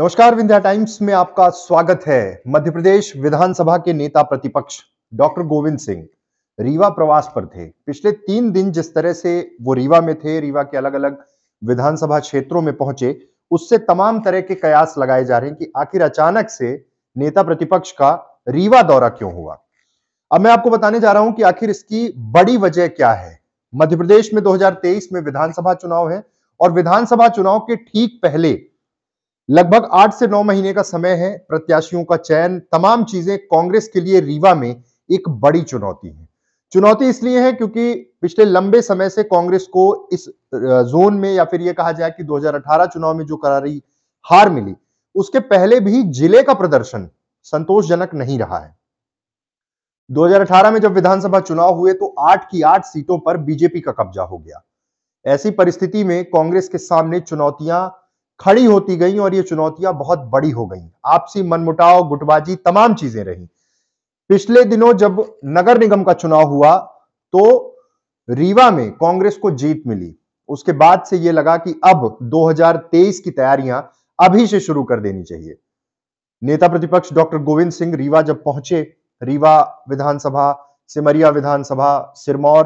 नमस्कार विंध्या टाइम्स में आपका स्वागत है मध्य प्रदेश विधानसभा के नेता प्रतिपक्ष डॉक्टर गोविंद सिंह रीवा प्रवास पर थे पिछले तीन दिन जिस तरह से वो रीवा में थे रीवा के अलग अलग विधानसभा क्षेत्रों में पहुंचे उससे तमाम तरह के कयास लगाए जा रहे हैं कि आखिर अचानक से नेता प्रतिपक्ष का रीवा दौरा क्यों हुआ अब मैं आपको बताने जा रहा हूं कि आखिर इसकी बड़ी वजह क्या है मध्य प्रदेश में 2023 में विधानसभा चुनाव है और विधानसभा चुनाव के ठीक पहले लगभग आठ से नौ महीने का समय है प्रत्याशियों का चयन तमाम चीजें कांग्रेस के लिए रीवा में एक बड़ी चुनौती है चुनौती इसलिए है क्योंकि पिछले लंबे समय से कांग्रेस को इस जोन में या फिर यह कहा जाए कि 2018 चुनाव में जो करारी हार मिली उसके पहले भी जिले का प्रदर्शन संतोषजनक नहीं रहा है 2018 में जब विधानसभा चुनाव हुए तो आठ की आठ सीटों पर बीजेपी का कब्जा हो गया ऐसी परिस्थिति में कांग्रेस के सामने चुनौतियां खड़ी होती गई और ये चुनौतियां बहुत बड़ी हो गई आपसी मनमुटाव गुटबाजी तमाम चीजें रही पिछले दिनों जब नगर निगम का चुनाव हुआ तो रीवा में कांग्रेस को जीत मिली उसके बाद से यह लगा कि अब 2023 की तैयारियां अभी से शुरू कर देनी चाहिए नेता प्रतिपक्ष डॉक्टर गोविंद सिंह रीवा जब पहुंचे रीवा विधानसभा सिमरिया विधानसभा सिरमौर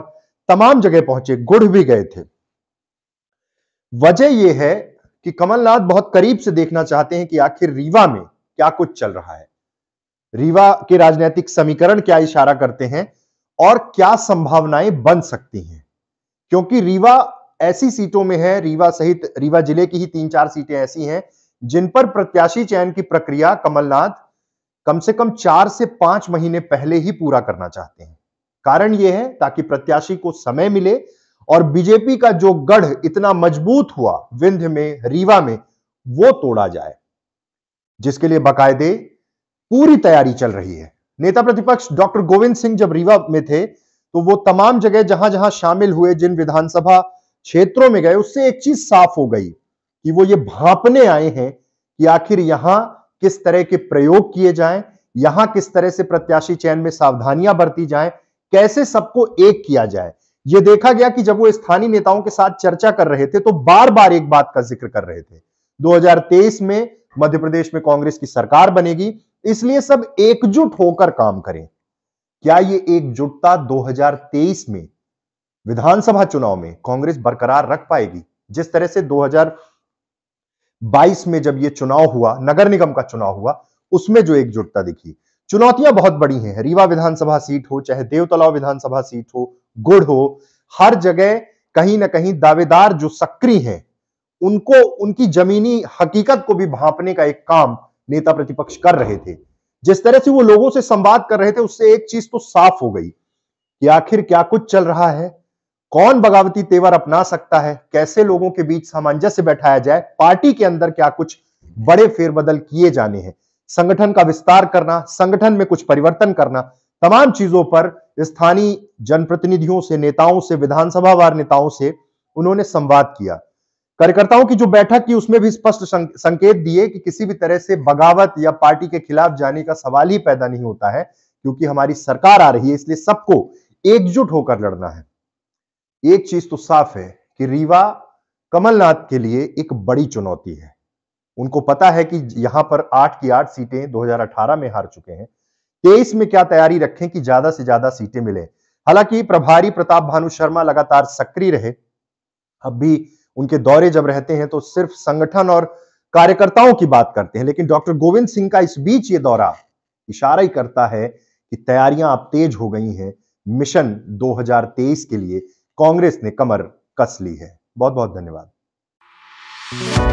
तमाम जगह पहुंचे गुढ़ भी गए थे वजह यह है कि कमलनाथ बहुत करीब से देखना चाहते हैं कि आखिर रीवा में क्या कुछ चल रहा है रीवा के राजनीतिक समीकरण क्या इशारा करते हैं और क्या संभावनाएं बन सकती हैं क्योंकि रीवा ऐसी सीटों में है रीवा सहित रीवा जिले की ही तीन चार सीटें ऐसी हैं जिन पर प्रत्याशी चयन की प्रक्रिया कमलनाथ कम से कम चार से पांच महीने पहले ही पूरा करना चाहते हैं कारण यह है ताकि प्रत्याशी को समय मिले और बीजेपी का जो गढ़ इतना मजबूत हुआ विंध्य में रीवा में वो तोड़ा जाए जिसके लिए बाकायदे पूरी तैयारी चल रही है नेता प्रतिपक्ष डॉक्टर गोविंद सिंह जब रीवा में थे तो वो तमाम जगह जहां जहां शामिल हुए जिन विधानसभा क्षेत्रों में गए उससे एक चीज साफ हो गई कि वो ये भापने आए हैं कि आखिर यहां किस तरह के प्रयोग किए जाएं यहां किस तरह से प्रत्याशी चयन में सावधानियां बरती जाएं कैसे सबको एक किया जाए यह देखा गया कि जब वो स्थानीय नेताओं के साथ चर्चा कर रहे थे तो बार बार एक बात का जिक्र कर रहे थे 2023 में मध्य प्रदेश में कांग्रेस की सरकार बनेगी इसलिए सब एकजुट होकर काम करें क्या ये एकजुटता 2023 में विधानसभा चुनाव में कांग्रेस बरकरार रख पाएगी जिस तरह से 2000 22 में जब ये चुनाव हुआ नगर निगम का चुनाव हुआ उसमें जो एकजुटता दिखी चुनौतियां बहुत बड़ी हैं रीवा विधानसभा सीट हो चाहे देवतलाव विधानसभा सीट हो गुड़ हो हर जगह कहीं ना कहीं दावेदार जो सक्रिय हैं उनको उनकी जमीनी हकीकत को भी भापने का एक काम नेता प्रतिपक्ष कर रहे थे जिस तरह से वो लोगों से संवाद कर रहे थे उससे एक चीज तो साफ हो गई कि आखिर क्या कुछ चल रहा है कौन बगावती तेवर अपना सकता है कैसे लोगों के बीच सामंजस्य बैठाया जाए पार्टी के अंदर क्या कुछ बड़े फेरबदल किए जाने हैं संगठन का विस्तार करना संगठन में कुछ परिवर्तन करना तमाम चीजों पर स्थानीय जनप्रतिनिधियों से नेताओं से विधानसभा वार नेताओं से उन्होंने संवाद किया कार्यकर्ताओं की जो बैठक की उसमें भी स्पष्ट संकेत दिए कि किसी भी तरह से बगावत या पार्टी के खिलाफ जाने का सवाल ही पैदा नहीं होता है क्योंकि हमारी सरकार आ रही है इसलिए सबको एकजुट होकर लड़ना है एक चीज तो साफ है कि रीवा कमलनाथ के लिए एक बड़ी चुनौती है उनको पता है कि यहां पर आठ की आठ सीटें 2018 में हार चुके हैं तेईस में क्या तैयारी रखें कि ज्यादा से ज्यादा सीटें मिले हालांकि प्रभारी प्रताप भानु शर्मा लगातार सक्रिय रहे अब भी उनके दौरे जब रहते हैं तो सिर्फ संगठन और कार्यकर्ताओं की बात करते हैं लेकिन डॉक्टर गोविंद सिंह का इस बीच ये दौरा इशारा ही करता है कि तैयारियां अब तेज हो गई हैं मिशन 2023 के लिए कांग्रेस ने कमर कस ली है बहुत बहुत धन्यवाद